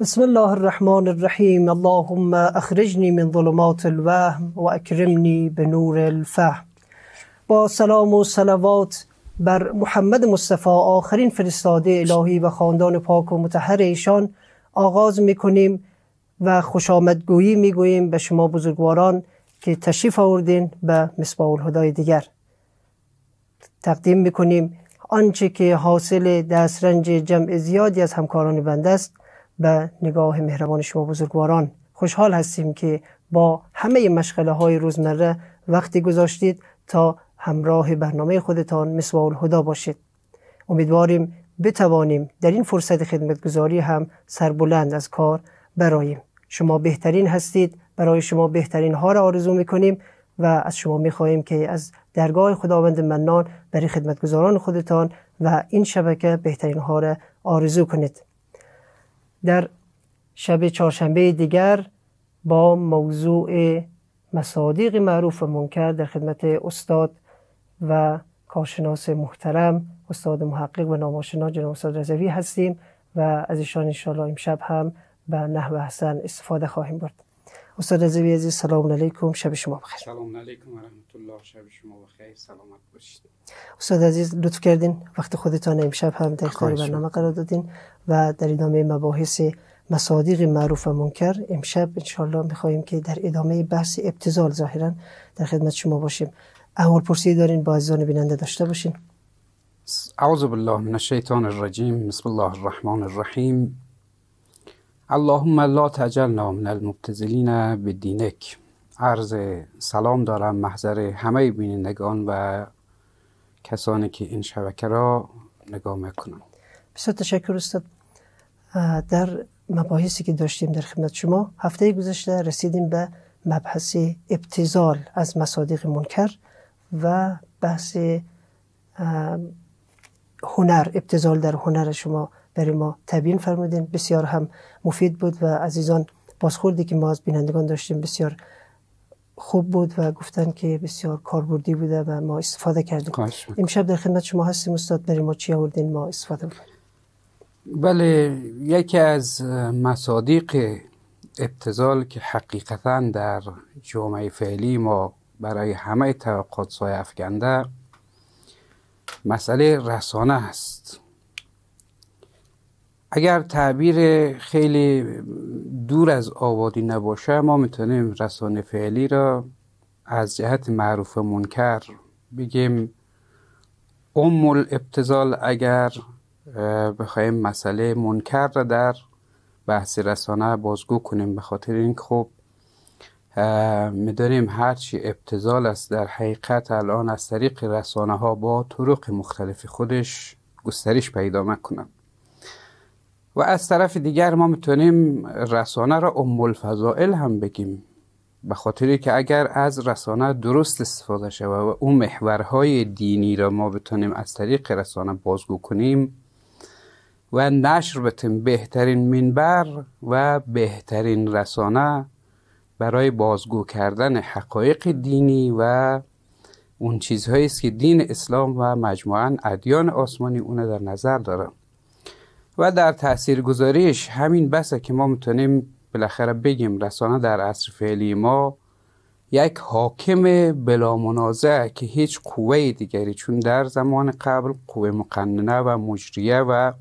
بسم الله الرحمن الرحیم اللهم اخرجنی من ظلمات الوهم و اکرمنی به نور الفهم با سلام و سلوات بر محمد مصطفی آخرین فرستاده الهی و خاندان پاک و متحر ایشان آغاز میکنیم و خوش آمدگویی میگوییم به شما بزرگواران که تشریف آوردین به مصباح الهدای دیگر تقدیم میکنیم آنچه که حاصل دسترنج جمع زیادی از همکاران بنده است به نگاه مهربان شما بزرگواران خوشحال هستیم که با همه مشغله های روزمره وقتی گذاشتید تا همراه برنامه خودتان مسوال الهدا باشید امیدواریم بتوانیم در این فرصت خدمتگذاری هم سربلند از کار براییم شما بهترین هستید برای شما بهترین ها را آرزو میکنیم و از شما میخواهیم که از درگاه خداوند منان برای خدمتگذاران خودتان و این شبکه بهترین ها را آرزو کنید در شب چهارشنبه دیگر با موضوع مصادیق معروف و منکر در خدمت استاد و کارشناس محترم استاد محقق و ناماشنا جناب استاد رضوی هستیم و از ایشان انشاءالله امشب هم به نحو حسن استفاده خواهیم برد استاد عزیزی عزیز سلام علیکم شب شما بخیر سلام علیکم و رحمت الله شب شما بخیر سلامت باشید استاد عزیز لطف کردین وقت خودتان امشب هم در اختیار برنامه قرار دادین و در ادامه مباحث مصادیق معروف و منکر امشب انشالله میخواهیم که در ادامه بحث ابتزال ظاهرا در خدمت شما باشیم اول پرسی دارین با عزیزان بیننده داشته باشین اعوذ بالله من الشیطان الرجیم بسم الله الرحمن الرحیم اللهم لا تجلنا من المبتزلین به دینک عرض سلام دارم محضر همه بینندگان و کسانی که این شبکه را نگاه میکنند بسیار تشکر استاد در مباحثی که داشتیم در خدمت شما هفته گذشته رسیدیم به مبحث ابتزال از مصادیق منکر و بحث هنر ابتزال در هنر شما برای ما تبیین فرمودین بسیار هم مفید بود و عزیزان بازخوردی که ما از بینندگان داشتیم بسیار خوب بود و گفتن که بسیار کاربردی بوده و ما استفاده کردیم امشب در خدمت شما هستیم استاد برای ما چی آوردین ما استفاده بکنیم بله یکی از مصادیق ابتزال که حقیقتا در جامعه فعلی ما برای همه توقعات سای افکنده مسئله رسانه است اگر تعبیر خیلی دور از آبادی نباشه ما میتونیم رسانه فعلی را از جهت معروف منکر بگیم ام ابتزال اگر بخوایم مسئله منکر را در بحث رسانه بازگو کنیم به خاطر این خب میدانیم هرچی ابتزال است در حقیقت الان از طریق رسانه ها با طرق مختلف خودش گسترش پیدا میکنند و از طرف دیگر ما میتونیم رسانه را ام الفضائل هم بگیم به خاطری که اگر از رسانه درست استفاده شود و اون محورهای دینی را ما بتونیم از طریق رسانه بازگو کنیم و نشر بتیم بهترین منبر و بهترین رسانه برای بازگو کردن حقایق دینی و اون چیزهایی است که دین اسلام و مجموعا ادیان آسمانی اون در نظر دارم. و در گذاریش همین بسه که ما میتونیم بالاخره بگیم رسانه در عصر فعلی ما یک حاکم بلا منازع که هیچ قوه دیگری چون در زمان قبل قوه مقننه و مجریه و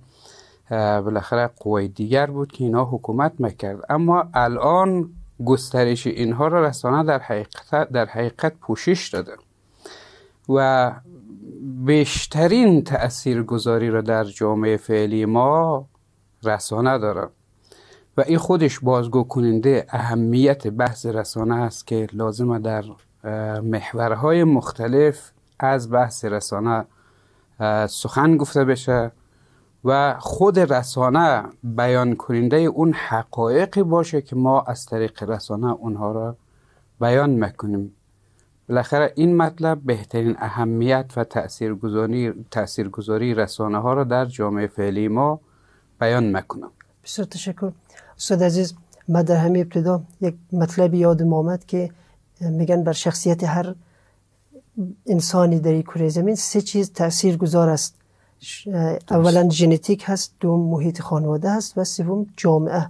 بالاخره قوه دیگر بود که اینا حکومت میکرد اما الان گسترش اینها را رسانه در حقیقت, در حقیقت پوشش داده و بیشترین گذاری را در جامعه فعلی ما رسانه دارن و این خودش بازگو کننده اهمیت بحث رسانه است که لازمه در محورهای مختلف از بحث رسانه سخن گفته بشه و خود رسانه بیان کننده اون حقایقی باشه که ما از طریق رسانه اونها را بیان میکنیم بالاخره این مطلب بهترین اهمیت و تاثیرگذاری تاثیرگذاری رسانه ها را در جامعه فعلی ما بیان مکنم بسیار تشکر استاد عزیز من در همه ابتدا یک مطلبی یادم آمد که میگن بر شخصیت هر انسانی در این کره زمین سه چیز تأثیر گذار است اولا ژنتیک هست دوم محیط خانواده هست و سوم جامعه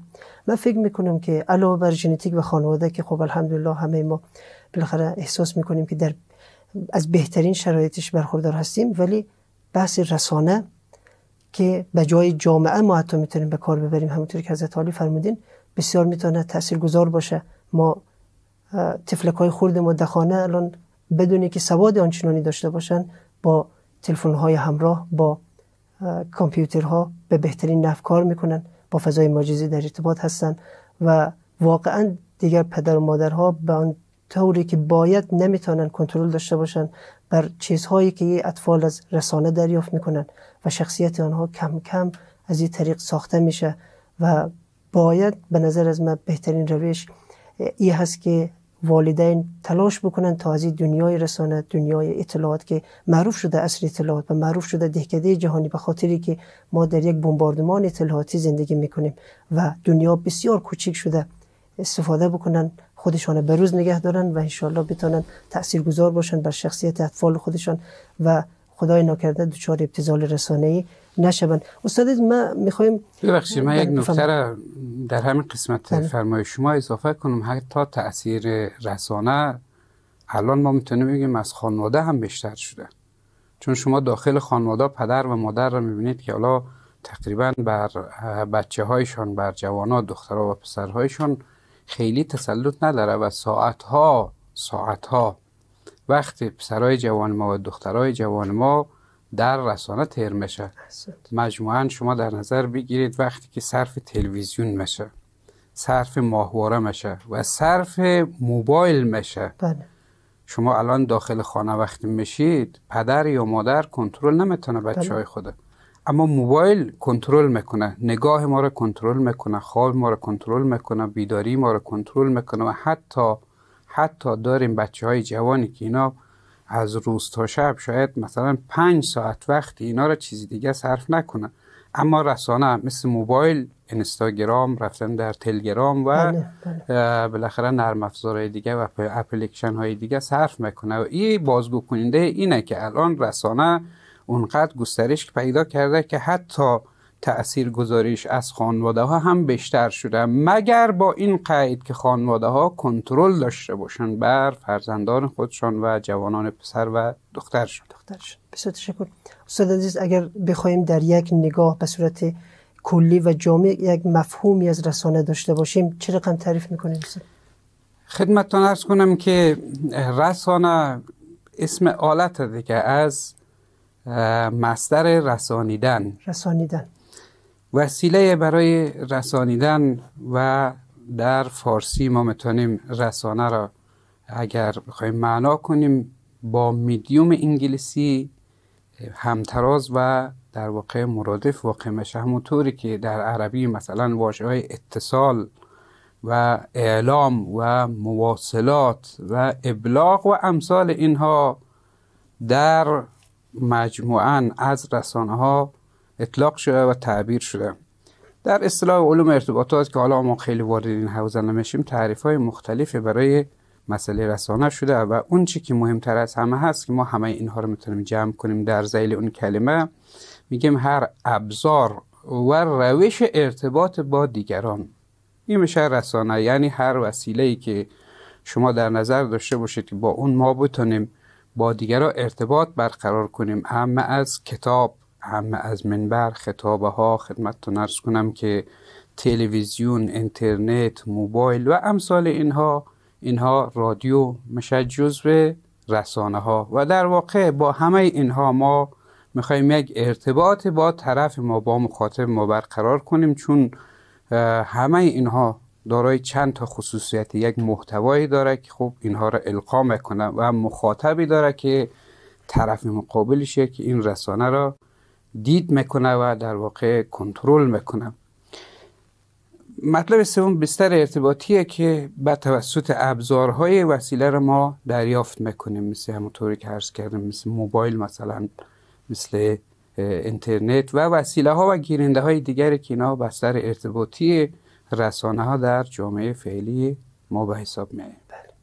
من فکر میکنم که علاوه بر ژنتیک و خانواده که خب الحمدلله همه ما بالاخره احساس میکنیم که در از بهترین شرایطش برخوردار هستیم ولی بحث رسانه که به جای جامعه ما حتی میتونیم به کار ببریم همونطوری که حضرت عالی فرمودین بسیار میتونه تأثیر گذار باشه ما تفلک های خورد ما دخانه الان بدونی که سواد آنچنانی داشته باشن با تلفن های همراه با کامپیوترها به بهترین نحو کار میکنن با فضای مجازی در ارتباط هستن و واقعا دیگر پدر و مادرها به آن طوری که باید نمیتونن کنترل داشته باشن بر چیزهایی که یه اطفال از رسانه دریافت میکنن و شخصیت آنها کم کم از این طریق ساخته میشه و باید به نظر از من بهترین روش ای هست که والدین تلاش بکنن تا از دنیای رسانه دنیای اطلاعات که معروف شده اصر اطلاعات و معروف شده دهکده جهانی به خاطری که ما در یک بمباردمان اطلاعاتی زندگی میکنیم و دنیا بسیار کوچک شده استفاده بکنن خودشان به روز نگه دارن و انشالله تأثیر تاثیرگذار باشن بر شخصیت اطفال خودشان و خدای ناکرده دچار ابتزال ای نشوند استاد ما میخوایم ببخشید من یک بله، نکته را در همین قسمت بله. فرمای شما اضافه کنم حتی تاثیر رسانه الان ما میتونیم بگیم از خانواده هم بیشتر شده چون شما داخل خانواده پدر و مادر رو میبینید که حالا تقریبا بر بچه هایشان بر ها، دخترها و پسرهایشان خیلی تسلط نداره و ساعتها ساعتها وقت پسرای جوان ما و دخترای جوان ما در رسانه تیر میشه مجموعا شما در نظر بگیرید وقتی که صرف تلویزیون میشه صرف ماهواره میشه و صرف موبایل میشه بله. شما الان داخل خانه وقتی میشید پدر یا مادر کنترل نمیتونه بچه های بله. خوده اما موبایل کنترل میکنه نگاه ما رو کنترل میکنه خواب ما رو کنترل میکنه بیداری ما رو کنترل میکنه و حتی حتی داریم بچه های جوانی که اینا از روز تا شب شاید مثلا پنج ساعت وقتی اینا رو چیزی دیگه صرف نکنه اما رسانه مثل موبایل اینستاگرام رفتن در تلگرام و بله، بله. بالاخره نرم افزارهای دیگه و اپلیکشن های دیگه صرف میکنه و این بازگو کننده اینه که الان رسانه اونقدر گسترش پیدا کرده که حتی تأثیر گذاریش از خانواده ها هم بیشتر شده مگر با این قید که خانواده ها کنترل داشته باشن بر فرزندان خودشان و جوانان پسر و دخترشان دخترشان بسیار تشکر استاد عزیز اگر بخوایم در یک نگاه به صورت کلی و جامع یک مفهومی از رسانه داشته باشیم چه رقم تعریف میکنیم خدمتتان ارز کنم که رسانه اسم آلت دیگه از مصدر رسانیدن رسانیدن وسیله برای رسانیدن و در فارسی ما میتونیم رسانه را اگر بخوایم معنا کنیم با میدیوم انگلیسی همتراز و در واقع مرادف واقع میشه همونطوری که در عربی مثلا واژه های اتصال و اعلام و مواصلات و ابلاغ و امثال اینها در مجموعا از رسانه ها اطلاق شده و تعبیر شده در اصطلاح علوم ارتباطات که حالا ما خیلی وارد این حوزه نمیشیم تعریف های مختلف برای مسئله رسانه شده و اون چی که مهمتر از همه هست که ما همه اینها رو میتونیم جمع کنیم در زیل اون کلمه میگیم هر ابزار و روش ارتباط با دیگران این میشه رسانه یعنی هر وسیله ای که شما در نظر داشته باشید که با اون ما بتونیم با را ارتباط برقرار کنیم هم از کتاب هم از منبر خطابه ها خدمتتون ارز کنم که تلویزیون اینترنت موبایل و امثال اینها اینها رادیو مش جزو رسانه ها و در واقع با همه اینها ما میخوایم یک ارتباط با طرف ما با مخاطب ما برقرار کنیم چون همه اینها دارای چند تا خصوصیت یک محتوایی داره که خب اینها را القا میکنه و مخاطبی داره که طرف مقابلشه که این رسانه را دید میکنه و در واقع کنترل میکنه مطلب سوم بستر ارتباطیه که به توسط ابزارهای وسیله را ما دریافت میکنیم مثل همونطوری که عرض کردم مثل موبایل مثلا مثل اینترنت و وسیله ها و گیرنده های دیگری که اینا بستر ارتباطی رسانه ها در جامعه فعلی ما به حساب می بله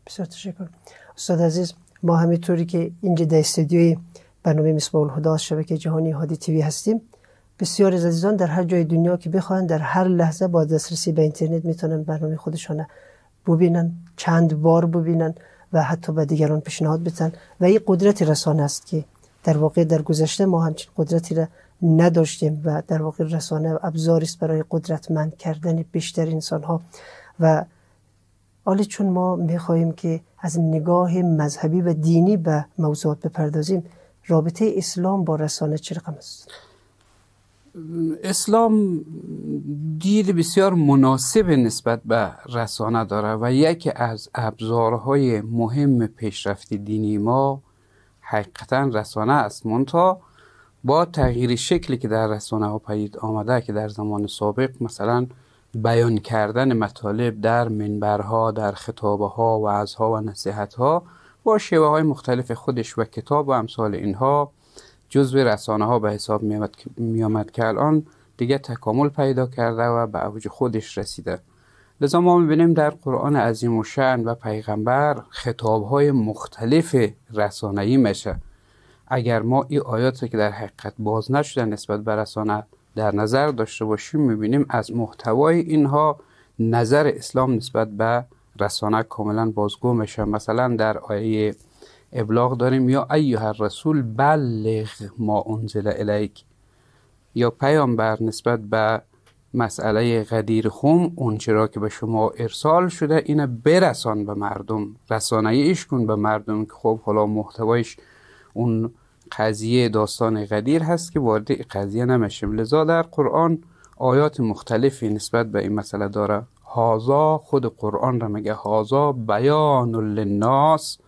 بسیار تشکر استاد عزیز ما همینطوری که اینجا در استودیوی برنامه مصباح الهدا شبکه جهانی هادی تیوی هستیم بسیار از عزیزان در هر جای دنیا که بخواهند در هر لحظه با دسترسی به اینترنت میتونن برنامه خودشان ببینن چند بار ببینن و حتی به دیگران پیشنهاد بدن و این قدرت رسانه است که در واقع در گذشته ما همچین قدرتی را نداشتیم و در واقع رسانه ابزار است برای قدرتمند کردن بیشتر انسان ها و حالا چون ما میخواهیم که از نگاه مذهبی و دینی به موضوعات بپردازیم رابطه اسلام با رسانه چه رقم است؟ اسلام دید بسیار مناسب نسبت به رسانه داره و یکی از ابزارهای مهم پیشرفت دینی ما حقیقتا رسانه است منتها با تغییر شکلی که در رسانه ها پدید آمده که در زمان سابق مثلا بیان کردن مطالب در منبرها در خطابه ها و ازها و نصیحت ها با شیوه های مختلف خودش و کتاب و امثال اینها جزو رسانه ها به حساب می آمد که الان دیگه تکامل پیدا کرده و به اوج خودش رسیده لذا ما بینیم در قرآن عظیم و شن و پیغمبر خطاب های مختلف رسانه‌ای میشه اگر ما این آیات که در حقیقت باز نشده نسبت به رسانه در نظر داشته باشیم میبینیم از محتوای اینها نظر اسلام نسبت به رسانه کاملا بازگو میشه مثلا در آیه ابلاغ داریم یا ایها الرسول بلغ ما انزل الیک یا پیامبر نسبت به مسئله غدیر خم اونچه که به شما ارسال شده اینه برسان به مردم رسانه ایش کن به مردم که خب حالا محتوایش اون قضیه داستان قدیر هست که وارد قضیه نمشیم لذا در قرآن آیات مختلفی نسبت به این مسئله داره هازا خود قرآن را میگه هازا بیان للناس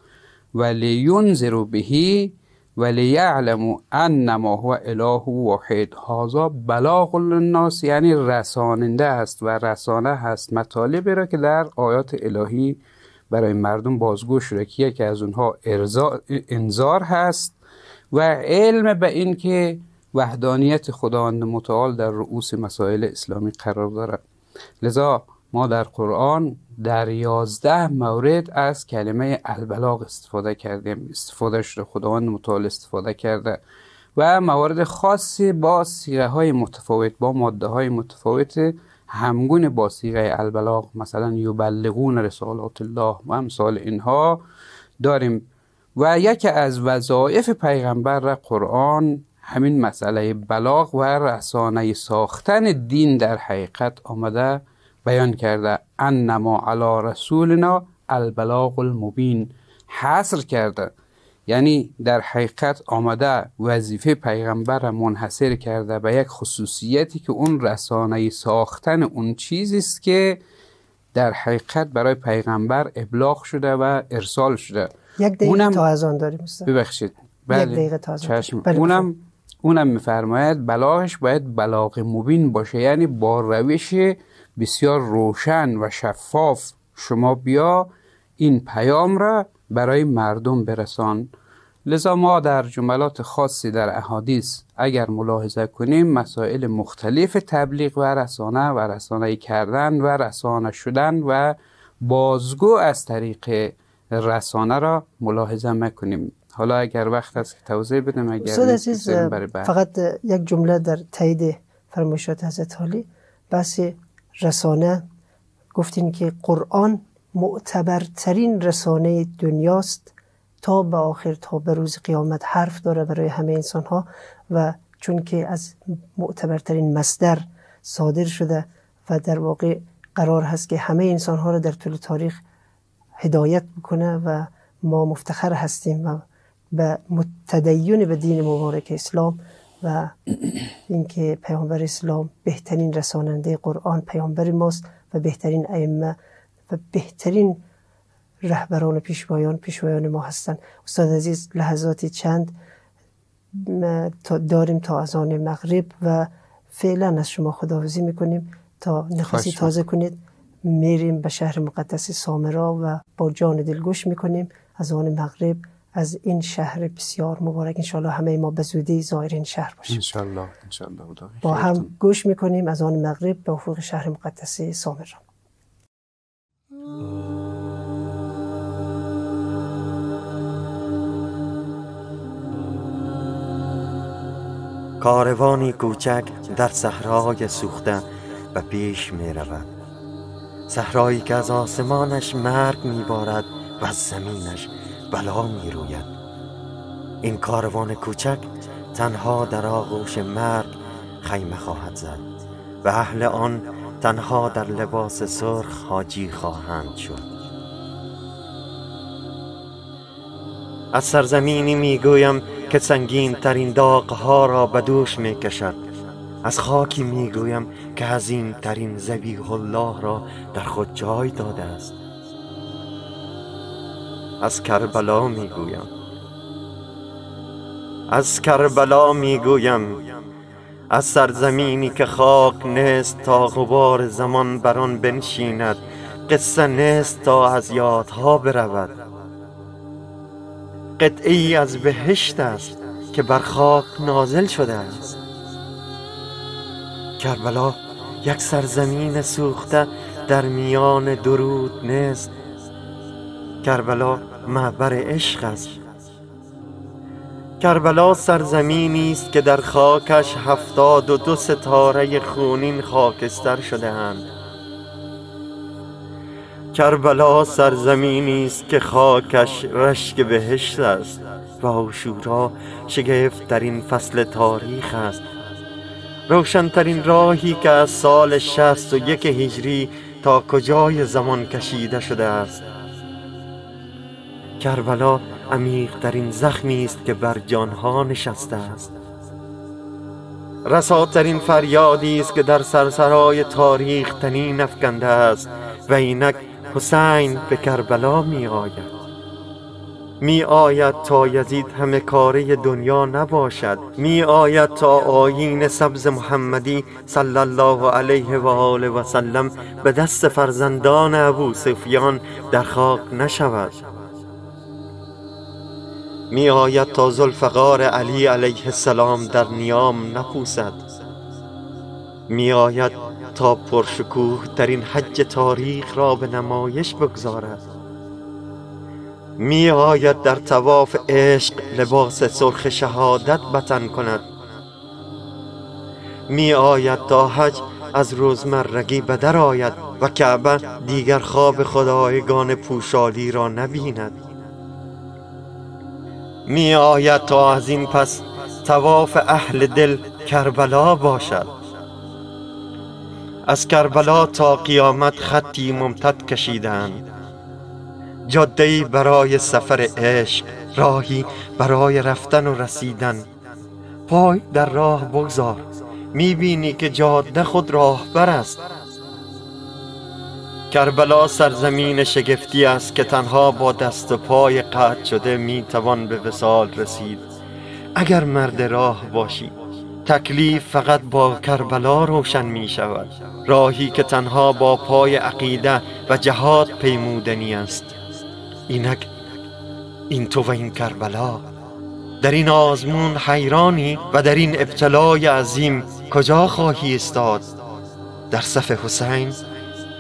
و لینذروا بهی و لیعلموا انما هو اله واحد هازا بلاغ للناس یعنی رساننده است و رسانه هست مطالبی را که در آیات الهی برای مردم بازگوش شده که از اونها انذار هست و علم به این که وحدانیت خداوند متعال در رؤوس مسائل اسلامی قرار دارد لذا ما در قرآن در یازده مورد از کلمه البلاغ استفاده کردیم استفاده شده خداوند متعال استفاده کرده و موارد خاصی با سیره های متفاوت با ماده های متفاوته همگون با سیغه البلاغ مثلا یبلغون رسالات الله و امثال اینها داریم و یکی از وظایف پیغمبر قرآن همین مسئله بلاغ و رسانه ساختن دین در حقیقت آمده بیان کرده انما علی رسولنا البلاغ المبین حصر کرده یعنی در حقیقت آمده وظیفه پیغمبر را منحصر کرده به یک خصوصیتی که اون رسانه ساختن اون چیزی است که در حقیقت برای پیغمبر ابلاغ شده و ارسال شده یک دقیقه اونم... تا از آن داریم ببخشید بله. یک دقیقه تا چشم. بله، اونم اونم میفرماید بلاغش باید بلاغ مبین باشه یعنی با روش بسیار روشن و شفاف شما بیا این پیام را برای مردم برسان لذا ما در جملات خاصی در احادیث اگر ملاحظه کنیم مسائل مختلف تبلیغ و رسانه و رسانه کردن و رسانه شدن و بازگو از طریق رسانه را ملاحظه میکنیم حالا اگر وقت است که توضیح بدم اگر فقط یک جمله در تایید فرمایشات حضرت حالی بحث رسانه گفتین که قرآن معتبرترین رسانه دنیاست تا به آخر تا به روز قیامت حرف داره برای همه انسان ها و چون که از معتبرترین مصدر صادر شده و در واقع قرار هست که همه انسان ها را در طول تاریخ هدایت بکنه و ما مفتخر هستیم و به متدین به دین مبارک اسلام و اینکه پیامبر اسلام بهترین رساننده قرآن پیامبر ماست و بهترین ائمه و بهترین رهبران و پیشوایان پیشوایان ما هستند استاد عزیز لحظاتی چند داریم تا از آن مغرب و فعلا از شما خداحافظی میکنیم تا نفسی تازه کنید میریم به شهر مقدس سامرا و با جان دلگوش میکنیم از آن مغرب از این شهر بسیار مبارک انشالله همه ما به زودی زایر این شهر باشیم انشالله, انشالله با هم گوش میکنیم از آن مغرب به افق شهر مقدس سامرا کاروانی کوچک در صحرای سوخته و پیش می رود صحرایی که از آسمانش مرگ می بارد و از زمینش بلا می روید این کاروان کوچک تنها در آغوش مرگ خیمه خواهد زد و اهل آن تنها در لباس سرخ حاجی خواهند شد از سرزمینی میگویم که سنگین ترین داغ ها را به دوش می کشد از خاکی میگویم که هزین ترین زبیح الله را در خود جای داده است از کربلا میگویم از کربلا میگویم از سرزمینی که خاک نیست تا غبار زمان بر آن بنشیند قصه نیست تا از یادها برود قطعی از بهشت است که بر خاک نازل شده است کربلا یک سرزمین سوخته در میان درود نیست کربلا معبر عشق است کربلا سرزمینی است که در خاکش هفتاد و دو ستاره خونین خاکستر شده اند کربلا سرزمینی است که خاکش رشک بهشت است و آشورا شگفت در این فصل تاریخ است روشنترین راهی که از سال شست و یک هجری تا کجای زمان کشیده شده است کربلا عمیق در این زخمی است که بر جانها نشسته است رساترین فریادی است که در سرسرای تاریخ تنین افکنده است و اینک حسین به کربلا می آید می آید تا یزید همه کاره دنیا نباشد می آید تا آیین سبز محمدی صلی الله علیه و آله و سلم به دست فرزندان ابو سفیان در خاک نشود می آید تا ذوالفقار علی علیه السلام در نیام نپوسد می آید تا پرشکوه در حج تاریخ را به نمایش بگذارد می آید در تواف عشق لباس سرخ شهادت بتن کند می آید تا حج از روزمرگی بدر آید و کعبه دیگر خواب خدایگان پوشالی را نبیند می آید تا از این پس تواف اهل دل کربلا باشد از کربلا تا قیامت خطی ممتد کشیدند جاده برای سفر عشق راهی برای رفتن و رسیدن پای در راه بگذار میبینی که جاده خود راهبر است کربلا سرزمین شگفتی است که تنها با دست و پای قطع شده میتوان به وسال رسید اگر مرد راه باشی تکلیف فقط با کربلا روشن می شود راهی که تنها با پای عقیده و جهاد پیمودنی است اینک این تو و این کربلا در این آزمون حیرانی و در این ابتلای عظیم کجا خواهی استاد در صف حسین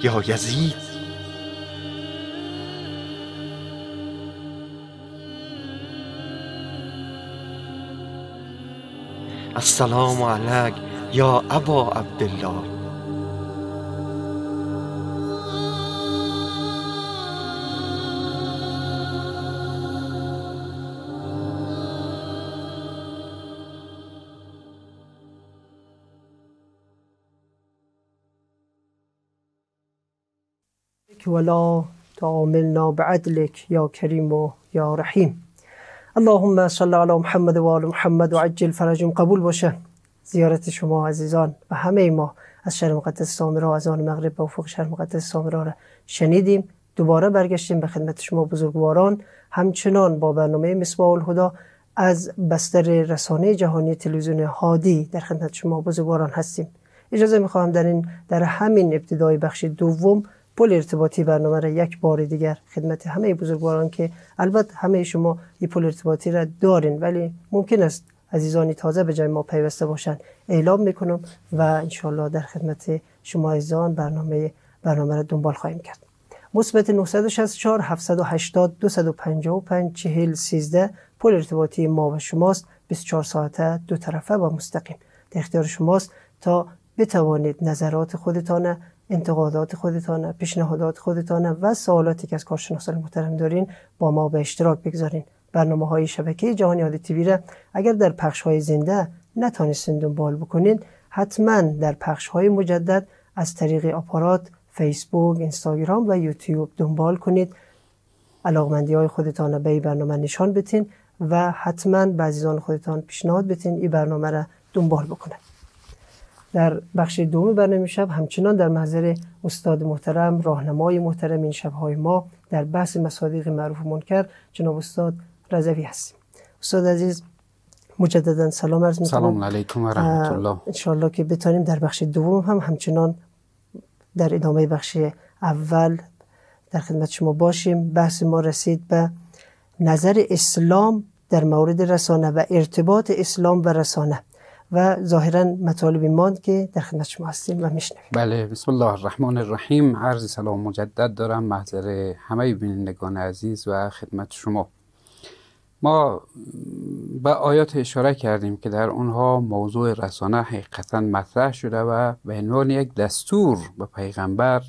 یا یزید السلام علیک یا ابا عبدالله ولا تعاملنا بعدلک یا کریم یا رحیم اللهم صل علی محمد و آل محمد و عجل فرجم قبول باشه زیارت شما عزیزان و همه ما از شهر مقدس سامرا از آن مغرب و افق شهر مقدس سامرا را شنیدیم دوباره برگشتیم به خدمت شما بزرگواران همچنان با برنامه مصباح الهدا از بستر رسانه جهانی تلویزیون هادی در خدمت شما بزرگواران هستیم اجازه میخواهم در این در همین ابتدای بخش دوم پل ارتباطی برنامه را یک بار دیگر خدمت همه بزرگواران که البته همه شما این پل ارتباطی را دارین ولی ممکن است عزیزانی تازه به جای ما پیوسته باشند اعلام میکنم و انشالله در خدمت شما عزیزان برنامه برنامه را دنبال خواهیم کرد مثبت 964 780 255 40 13 پل ارتباطی ما و شماست 24 ساعته دو طرفه و مستقیم در اختیار شماست تا بتوانید نظرات خودتان انتقادات خودتان پیشنهادات خودتان و سوالاتی که از کارشناسان محترم دارین با ما به اشتراک بگذارین برنامه های شبکه جهان یاد تیوی را اگر در پخش های زنده نتانستین دنبال بکنین حتما در پخش های مجدد از طریق آپارات فیسبوک، اینستاگرام و یوتیوب دنبال کنید علاقمندی های خودتان به این برنامه نشان بتین و حتما به عزیزان خودتان پیشنهاد بتین این برنامه را دنبال بکنید. در بخش دوم برنامه شب همچنان در محضر استاد محترم راهنمای محترم این شبهای ما در بحث مصادیق معروف و منکر جناب استاد رضوی هستیم استاد عزیز مجددا سلام عرض میکنم سلام علیکم و رحمت الله انشاءالله که بتانیم در بخش دوم هم همچنان در ادامه بخش اول در خدمت شما باشیم بحث ما رسید به نظر اسلام در مورد رسانه و ارتباط اسلام و رسانه و ظاهرا مطالبی ماند که در خدمت شما هستیم و میشنویم بله بسم الله الرحمن الرحیم عرض سلام مجدد دارم محضر همه بینندگان عزیز و خدمت شما ما به آیات اشاره کردیم که در اونها موضوع رسانه حقیقتا مطرح شده و به عنوان یک دستور به پیغمبر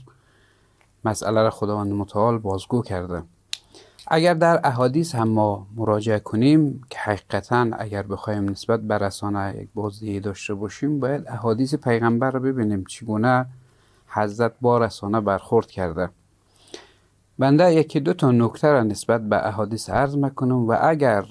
مسئله را خداوند متعال بازگو کرده اگر در احادیث هم ما مراجعه کنیم که حقیقتا اگر بخوایم نسبت به رسانه یک بازدهی داشته باشیم باید احادیث پیغمبر رو ببینیم چگونه حضرت با رسانه برخورد کرده بنده یکی دو تا نکته را نسبت به احادیث عرض میکنم و اگر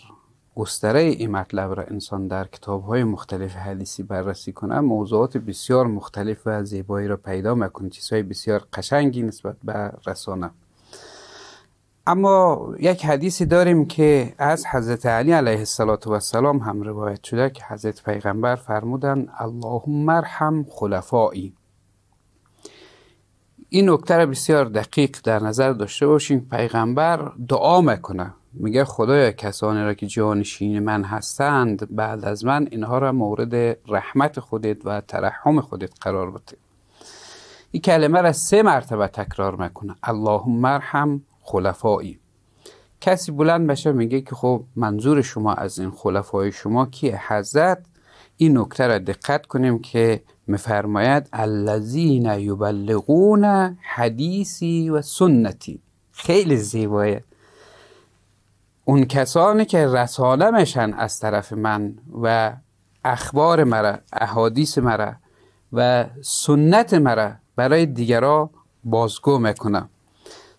گستره این مطلب را انسان در کتاب های مختلف حدیثی بررسی کنه موضوعات بسیار مختلف و زیبایی را پیدا میکنه چیزهای بسیار قشنگی نسبت به رسانه اما یک حدیثی داریم که از حضرت علی علیه السلام هم روایت شده که حضرت پیغمبر فرمودن اللهم ارحم خلفائی این نکته بسیار دقیق در نظر داشته باشیم پیغمبر دعا میکنه میگه خدایا کسانی را که جانشین من هستند بعد از من اینها را مورد رحمت خودت و ترحم خودت قرار بده این کلمه را سه مرتبه تکرار میکنه اللهم ارحم خلفایی کسی بلند بشه میگه که خب منظور شما از این خلفای شما کیه حضرت این نکته را دقت کنیم که میفرماید الذین یبلغون حدیثی و سنتی خیلی زیبایه اون کسانی که رساله میشن از طرف من و اخبار مرا احادیث مرا و سنت مرا برای دیگران بازگو میکنم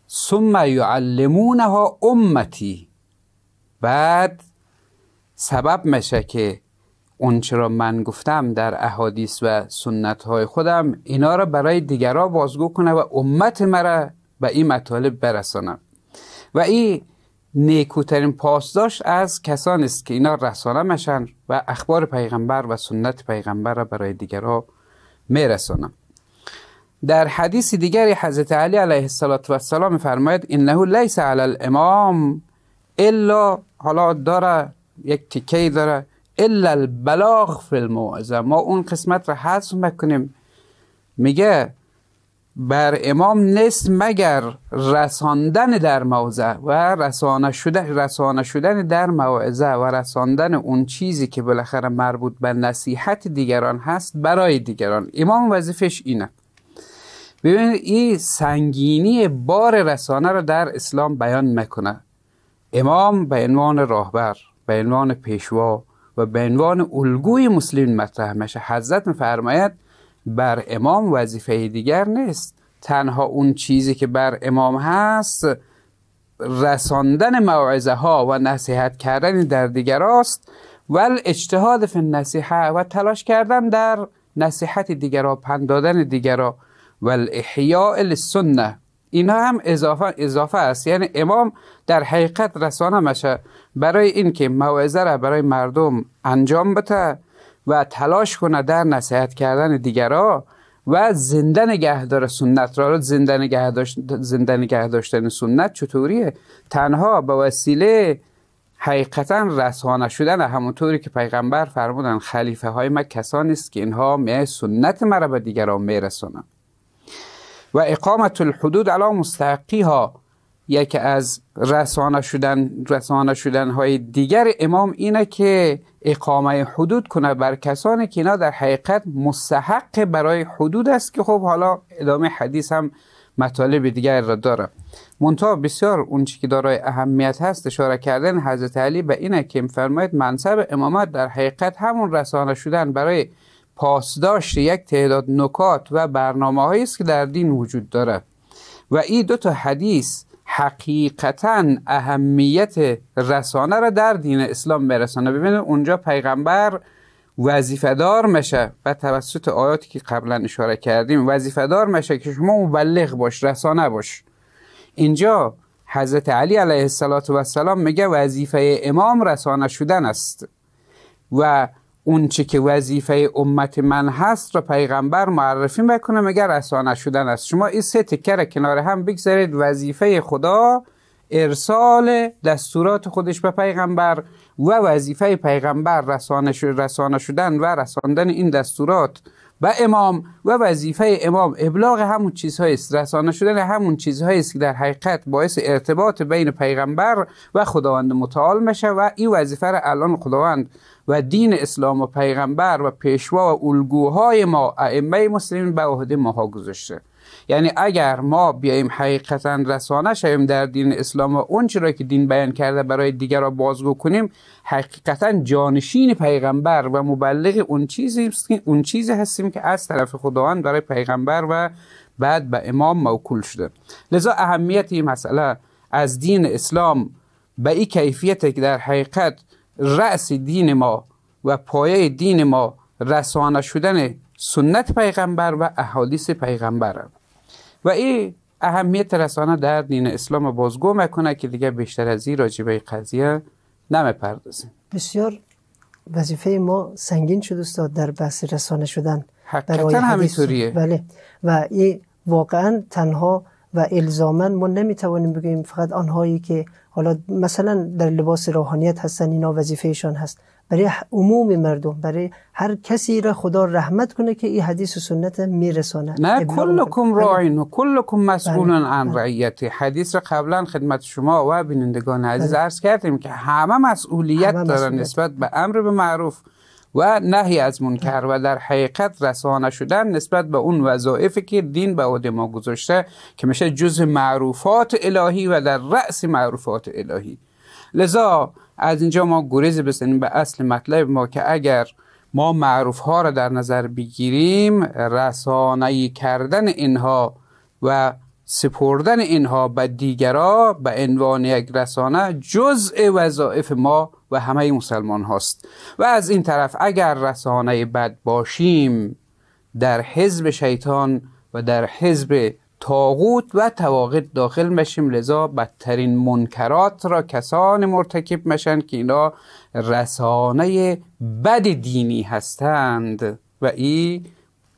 ثم یعلمونها امتی بعد سبب میشه که اون چرا من گفتم در احادیث و سنت های خودم اینا را برای دیگرا بازگو کنه و امت مرا به این مطالب برسانم و این نیکوترین پاسداشت از کسان است که اینا رسانه میشن و اخبار پیغمبر و سنت پیغمبر را برای دیگرها میرسانم در حدیث دیگری حضرت علی علیه السلام فرماید انه لیس علی الامام الا حالا داره یک تیکه داره الا البلاغ فی الموعظه ما اون قسمت را حذف میکنیم میگه بر امام نیست مگر رساندن در موعظه و رسانه شده رسانه شدن در موعظه و رساندن اون چیزی که بالاخره مربوط به نصیحت دیگران هست برای دیگران امام وظیفش اینه ببینید این سنگینی بار رسانه را در اسلام بیان میکنه امام به عنوان راهبر به عنوان پیشوا و به عنوان الگوی مسلم مطرح میشه حضرت میفرماید بر امام وظیفه دیگر نیست تنها اون چیزی که بر امام هست رساندن موعظه ها و نصیحت کردن در دیگر است و اجتهاد فی النصیحه و تلاش کردن در نصیحت دیگرا پندادن دیگرا و الاحیاء للسنه اینها هم اضافه, اضافه است یعنی امام در حقیقت رسانه میشه برای اینکه موعظه را برای مردم انجام بده و تلاش کنه در نصیحت کردن دیگرا و زنده داره سنت را زنده نگه, زنده نگه داشتن سنت چطوریه تنها به وسیله حقیقتا رسانه شدن همونطوری که پیغمبر فرمودن خلیفه های ما کسانی است که اینها می سنت مرا به دیگران میرسانند و اقامت الحدود علی مستحقی ها یکی از رسانه شدن رسانه شدن های دیگر امام اینه که اقامه حدود کنه بر کسانی که اینا در حقیقت مستحق برای حدود است که خب حالا ادامه حدیث هم مطالب دیگر را داره منتها بسیار اونچه که دارای اهمیت هست اشاره کردن حضرت علی به اینه که فرماید منصب امامت در حقیقت همون رسانه شدن برای پاسداشت یک تعداد نکات و برنامه است که در دین وجود داره و این دو تا حدیث حقیقتا اهمیت رسانه را در دین اسلام برسانه ببینید اونجا پیغمبر دار میشه و توسط آیاتی که قبلا اشاره کردیم دار میشه که شما مبلغ باش رسانه باش اینجا حضرت علی علیه السلام میگه وظیفه امام رسانه شدن است و اونچه که وظیفه امت من هست را پیغمبر معرفی میکنه مگر رسانه شدن است شما این سه تکه کنار هم بگذارید وظیفه خدا ارسال دستورات خودش به پیغمبر و وظیفه پیغمبر رسانه شدن و رساندن این دستورات به امام و وظیفه امام ابلاغ همون چیزهای است رسانه شدن همون چیزهایی است که در حقیقت باعث ارتباط بین پیغمبر و خداوند متعال میشه و این وظیفه را الان خداوند و دین اسلام و پیغمبر و پیشوا و الگوهای ما ائمه مسلمین به عهده ماها گذاشته یعنی اگر ما بیایم حقیقتا رسانه شویم در دین اسلام و اون چرا که دین بیان کرده برای دیگر را بازگو کنیم حقیقتا جانشین پیغمبر و مبلغ اون چیزی اون چیزی هستیم که از طرف خداوند برای پیغمبر و بعد به امام موکول شده لذا اهمیت این مسئله از دین اسلام به این کیفیت که در حقیقت رأس دین ما و پایه دین ما رسانه شدن سنت پیغمبر و احادیث پیغمبر و این اهمیت رسانه در دین اسلام بازگو میکنه که دیگه بیشتر از این راجبه قضیه نمیپردازیم بسیار وظیفه ما سنگین شد استاد در بحث رسانه شدن حقیقتا همینطوریه بله و این واقعا تنها و الزاما ما نمیتوانیم بگیم فقط آنهایی که حالا مثلا در لباس روحانیت هستن اینا وظیفهشان هست برای عموم مردم برای هر کسی را خدا رحمت کنه که این حدیث و سنت میرسانه نه کلکم بله. راین و کلکم مسئولن بله، عن بله. رعیتی حدیث را قبلا خدمت شما و بینندگان عزیز عرض کردیم که همه مسئولیت دارن نسبت به امر به معروف و نهی از منکر و در حقیقت رسانه شدن نسبت به اون وظایفی که دین به عهده ما گذاشته که میشه جز معروفات الهی و در رأس معروفات الهی لذا از اینجا ما گریز بزنیم به اصل مطلب ما که اگر ما معروف ها را در نظر بگیریم رسانه کردن اینها و سپردن اینها به دیگرا به عنوان یک رسانه جزء وظایف ما و همه مسلمان هاست و از این طرف اگر رسانه بد باشیم در حزب شیطان و در حزب تاغوت و تواغت داخل میشیم لذا بدترین منکرات را کسان مرتکب میشن که اینا رسانه بد دینی هستند و این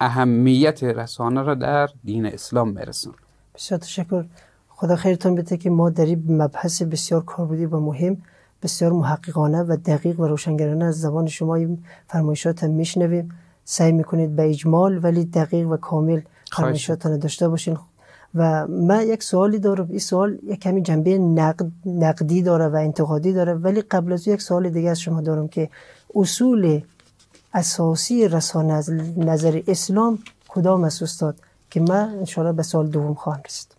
اهمیت رسانه را در دین اسلام میرسند بسیار تشکر خدا خیرتون بده که ما در این مبحث بسیار کاربردی و مهم بسیار محققانه و دقیق و روشنگرانه از زبان شما این فرمایشات هم میشنویم سعی میکنید به اجمال ولی دقیق و کامل فرمایشاتان داشته باشین و من یک سوالی دارم این سوال یک کمی جنبه نقد، نقدی داره و انتقادی داره ولی قبل از یک سوال دیگه از شما دارم که اصول اساسی رسانه از نظر اسلام کدام است استاد که من انشاءالله به سال دوم خواهم رسید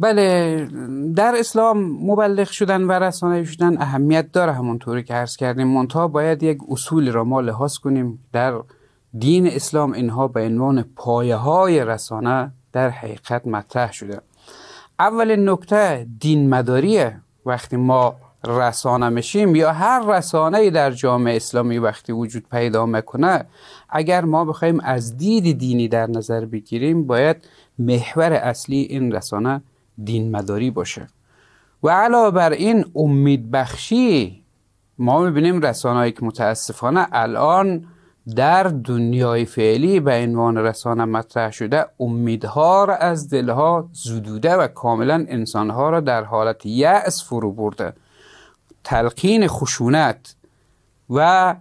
بله در اسلام مبلغ شدن و رسانه شدن اهمیت داره همونطوری که عرض کردیم منتها باید یک اصول را ما لحاظ کنیم در دین اسلام اینها به عنوان پایه های رسانه در حقیقت مطرح شده اول نکته دین مداریه وقتی ما رسانه میشیم یا هر رسانه ای در جامعه اسلامی وقتی وجود پیدا میکنه اگر ما بخوایم از دید دینی در نظر بگیریم باید محور اصلی این رسانه دین مداری باشه و علاوه بر این امید بخشی ما میبینیم هایی که متاسفانه الان در دنیای فعلی به عنوان رسانه مطرح شده امیدها را از دلها زدوده و کاملا انسانها را در حالت یأس فرو برده تلقین خشونت و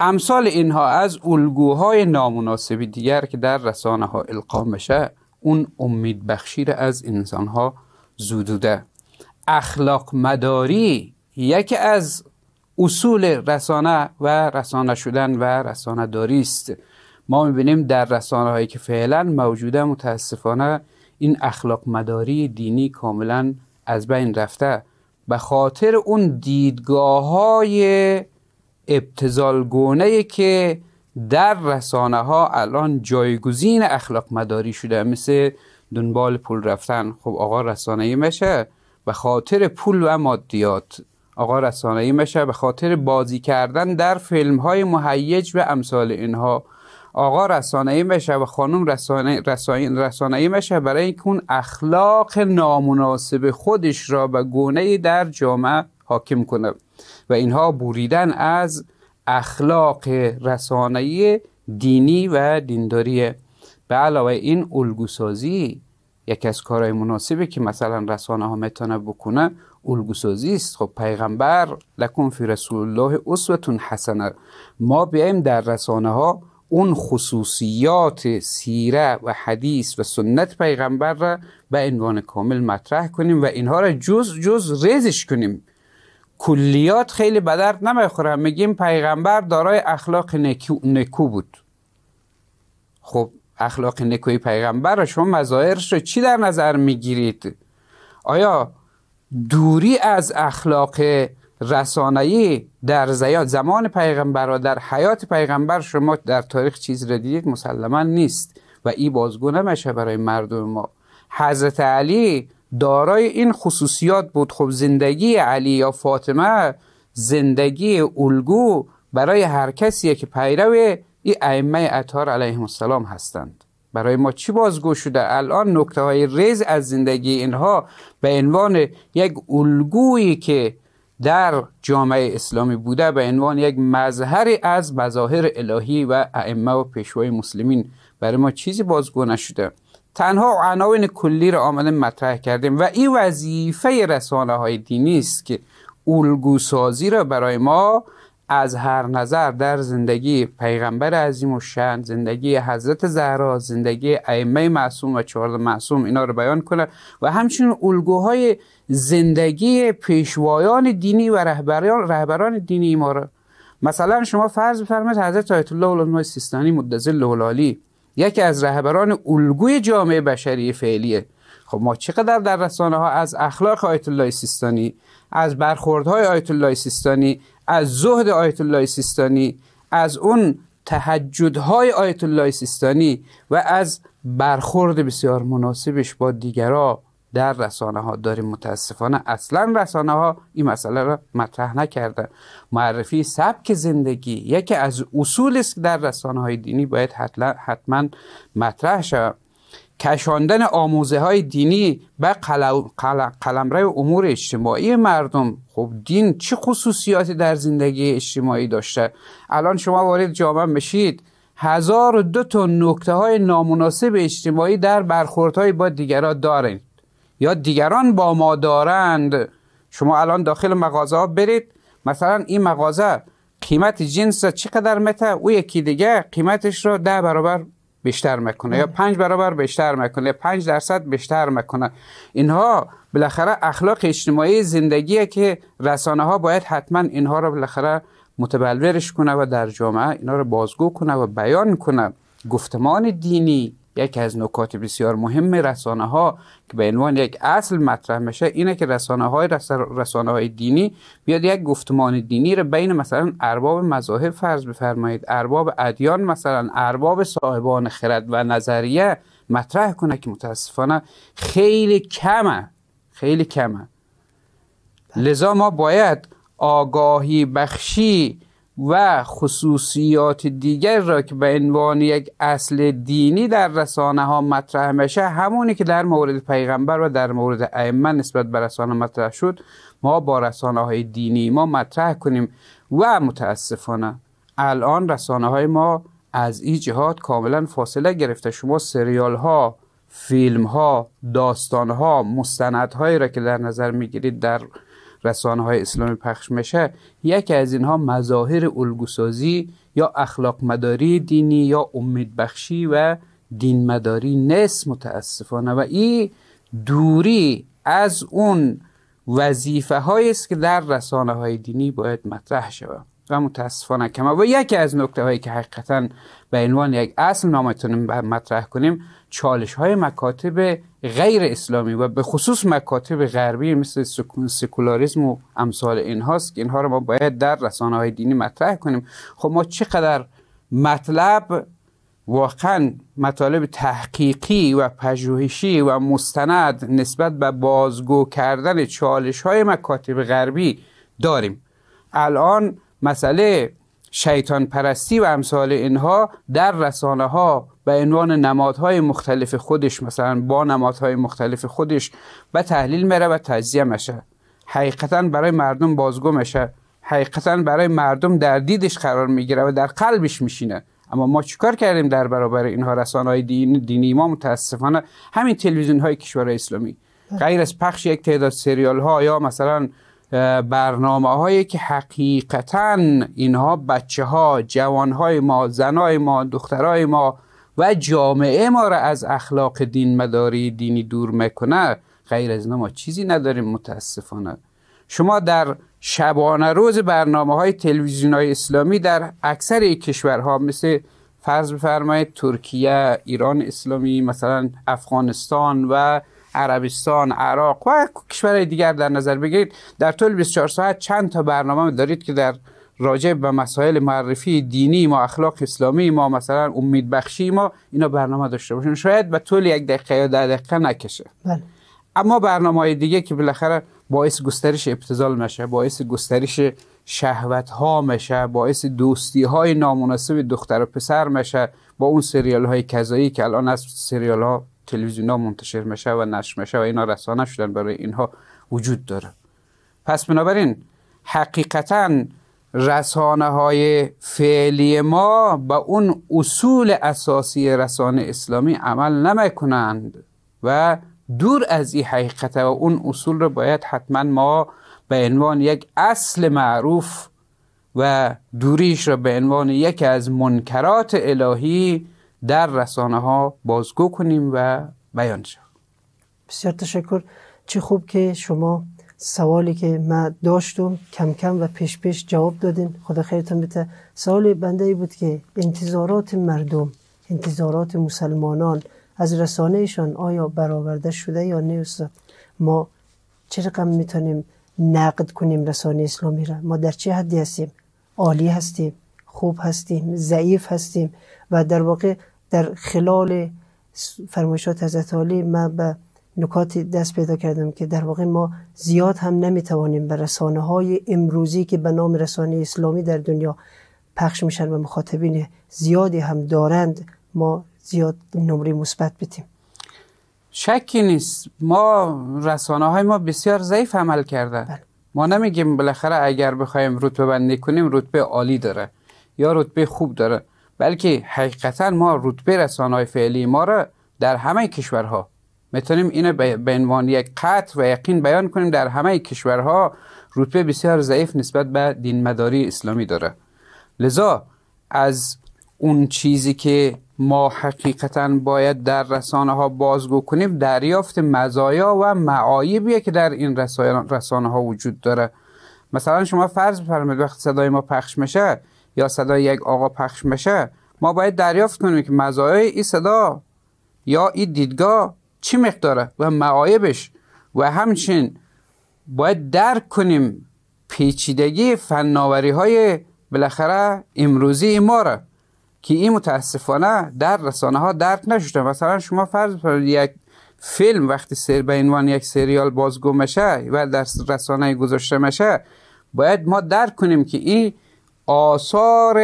امثال اینها از الگوهای نامناسب دیگر که در رسانه ها القا میشه اون امید را از انسان ها زودوده اخلاق مداری یکی از اصول رسانه و رسانه شدن و رسانه داری است ما میبینیم در رسانه هایی که فعلا موجوده متاسفانه این اخلاق مداری دینی کاملا از بین رفته به خاطر اون دیدگاه های ابتزالگونه که در رسانه ها الان جایگزین اخلاق مداری شده مثل دنبال پول رفتن خب آقا رسانه ای مشه به خاطر پول و مادیات آقا رسانه ای مشه به خاطر بازی کردن در فیلم های مهیج و امثال اینها آقا ای میشه و خانم رسانه ای میشه برای اینکه اون اخلاق نامناسب خودش را به گونه در جامعه حاکم کنه و اینها بوریدن از اخلاق رسانه‌ای دینی و دینداری به علاوه این الگوسازی یکی از کارهای مناسبه که مثلا رسانه ها میتونه بکنه الگوسازی است خب پیغمبر لکن فی رسول الله اسوتون حسنه ما بیایم در رسانه ها اون خصوصیات سیره و حدیث و سنت پیغمبر را به عنوان کامل مطرح کنیم و اینها را جز جز ریزش کنیم کلیات خیلی بدرد نمیخورم. میگیم پیغمبر دارای اخلاق نکو, نکو بود خب اخلاق نکوی پیغمبر را شما مظاهرش را چی در نظر میگیرید آیا دوری از اخلاق رسانه‌ای در زیاد زمان پیغمبر و در حیات پیغمبر شما در تاریخ چیز را دیدید مسلما نیست و ای بازگو نمیشه برای مردم ما حضرت علی دارای این خصوصیات بود خب زندگی علی یا فاطمه زندگی الگو برای هر کسی که پیرو این ائمه اطهار علیه السلام هستند برای ما چی بازگو شده الان نکته های ریز از زندگی اینها به عنوان یک الگویی که در جامعه اسلامی بوده به عنوان یک مظهر از مظاهر الهی و ائمه و پیشوای مسلمین برای ما چیزی بازگو نشده تنها عناوین کلی را آمده مطرح کردیم و این وظیفه رسانه های دینی است که الگوسازی را برای ما از هر نظر در زندگی پیغمبر عظیم و زندگی حضرت زهرا زندگی ائمه معصوم و چهارده معصوم اینا رو بیان کنه و همچنین الگوهای زندگی پیشوایان دینی و رهبران رهبران دینی ما رو مثلا شما فرض بفرمایید حضرت آیت الله العلمای سیستانی مدظل لولالی، یکی از رهبران الگوی جامعه بشری فعلیه خب ما چقدر در رسانه ها از اخلاق آیت الله سیستانی از برخوردهای آیت الله سیستانی از زهد آیت الله سیستانی از اون تهجدهای آیت الله سیستانی و از برخورد بسیار مناسبش با دیگرا در رسانه ها داریم متاسفانه اصلا رسانه ها این مسئله را مطرح نکردن معرفی سبک زندگی یکی از اصول است در رسانه های دینی باید حتما مطرح شود کشاندن آموزه های دینی به قلم, قلم امور اجتماعی مردم خب دین چه خصوصیاتی در زندگی اجتماعی داشته الان شما وارد جامعه میشید هزار و دو تا نکته های نامناسب اجتماعی در های با دیگران دارند یا دیگران با ما دارند شما الان داخل مغازه ها برید مثلا این مغازه قیمت جنس چقدر مته او یکی دیگه قیمتش را ده برابر بیشتر میکنه یا بله. پنج برابر بیشتر میکنه یا پنج درصد بیشتر میکنه اینها بالاخره اخلاق اجتماعی زندگیه که رسانه ها باید حتما اینها رو بالاخره متبلورش کنه و در جامعه اینها رو بازگو کنه و بیان کنه گفتمان دینی یکی از نکات بسیار مهم رسانه ها که به عنوان یک اصل مطرح میشه اینه که رسانه های رسانه های دینی بیاد یک گفتمان دینی رو بین مثلا ارباب مذاهب فرض بفرمایید ارباب ادیان مثلا ارباب صاحبان خرد و نظریه مطرح کنه که متاسفانه خیلی کمه خیلی کمه بله. لذا ما باید آگاهی بخشی و خصوصیات دیگر را که به عنوان یک اصل دینی در رسانه ها مطرح میشه همونی که در مورد پیغمبر و در مورد ائمه نسبت به رسانه مطرح شد ما با رسانه های دینی ما مطرح کنیم و متاسفانه الان رسانه های ما از این جهات کاملا فاصله گرفته شما سریال ها فیلم ها داستان ها مستند هایی را که در نظر میگیرید در رسانه های اسلامی پخش میشه یکی از اینها مظاهر الگوسازی یا اخلاق مداری دینی یا امیدبخشی و دین مداری نیست متاسفانه و این دوری از اون وظیفه هایی است که در رسانه های دینی باید مطرح شود و متاسفانه کمه و یکی از نکته هایی که حقیقتا به عنوان یک اصل نامتونیم مطرح کنیم چالش های مکاتب غیر اسلامی و به خصوص مکاتب غربی مثل سکولاریزم و امثال اینهاست که اینها رو ما باید در رسانه های دینی مطرح کنیم خب ما چقدر مطلب واقعا مطالب تحقیقی و پژوهشی و مستند نسبت به بازگو کردن چالش های مکاتب غربی داریم الان مسئله شیطان پرستی و امثال اینها در رسانه ها به عنوان نمادهای مختلف خودش مثلا با نمادهای مختلف خودش به تحلیل میره و تجزیه میشه حقیقتا برای مردم بازگو میشه حقیقتا برای مردم در دیدش قرار میگیره و در قلبش میشینه اما ما چیکار کردیم در برابر اینها رسانهای دین دینی ما متاسفانه همین تلویزیون های کشور اسلامی بله. غیر از پخش یک تعداد سریال ها یا مثلا برنامه هایی که حقیقتا اینها بچه ها جوان های ما زن ما دخترای ما و جامعه ما را از اخلاق دین مداری دینی دور میکنه غیر از ما چیزی نداریم متاسفانه شما در شبانه روز برنامه های تلویزیون های اسلامی در اکثر کشورها مثل فرض بفرمایید ترکیه ایران اسلامی مثلا افغانستان و عربستان عراق و کشورهای دیگر در نظر بگیرید در طول 24 ساعت چند تا برنامه دارید که در راجع به مسائل معرفی دینی ما اخلاق اسلامی ما مثلا امید بخشی ما اینا برنامه داشته باشیم شاید به طول یک دقیقه یا در دقیقه نکشه بله. اما برنامه دیگه که بالاخره باعث گسترش ابتزال میشه باعث گسترش شهوت ها میشه باعث دوستی های نامناسب دختر و پسر میشه با اون سریال های کذایی که الان از سریال ها تلویزیون ها منتشر میشه و نشر میشه و اینا رسانه شدن برای اینها وجود داره پس بنابراین حقیقتاً رسانه های فعلی ما به اون اصول اساسی رسانه اسلامی عمل نمیکنند و دور از این حقیقت و اون اصول رو باید حتما ما به عنوان یک اصل معروف و دوریش را به عنوان یکی از منکرات الهی در رسانه ها بازگو کنیم و بیان شد بسیار تشکر چه خوب که شما سوالی که ما داشتم کم کم و پیش پیش جواب دادین خدا خیرتون بده سوال بنده ای بود که انتظارات مردم انتظارات مسلمانان از رسانه ایشان آیا برآورده شده یا نه ما چه رقم میتونیم نقد کنیم رسانه اسلامی را ما در چه حدی هستیم عالی هستیم خوب هستیم ضعیف هستیم و در واقع در خلال فرمایشات حضرت علی من به نکاتی دست پیدا کردم که در واقع ما زیاد هم نمیتوانیم به رسانه های امروزی که به نام رسانه اسلامی در دنیا پخش میشن و مخاطبین زیادی هم دارند ما زیاد نمره مثبت بدیم شکی نیست ما رسانه های ما بسیار ضعیف عمل کرده بله. ما نمیگیم بالاخره اگر بخوایم رتبه بندی کنیم رتبه عالی داره یا رتبه خوب داره بلکه حقیقتا ما رتبه رسانه های فعلی ما را در همه کشورها میتونیم اینو به عنوان یک قطع و یقین بیان کنیم در همه کشورها رتبه بسیار ضعیف نسبت به دین مداری اسلامی داره لذا از اون چیزی که ما حقیقتا باید در رسانه ها بازگو کنیم دریافت مزایا و معایبیه که در این رسانه ها وجود داره مثلا شما فرض بفرمایید وقتی صدای ما پخش میشه یا صدای یک آقا پخش میشه ما باید دریافت کنیم که مزایای این صدا یا این دیدگاه چی مقداره و معایبش و همچنین باید درک کنیم پیچیدگی فناوری های بالاخره امروزی ما را که این متاسفانه در رسانه ها درک نشده مثلا شما فرض کنید یک فیلم وقتی سر به عنوان یک سریال بازگو میشه و در رسانه گذاشته میشه باید ما درک کنیم که این آثار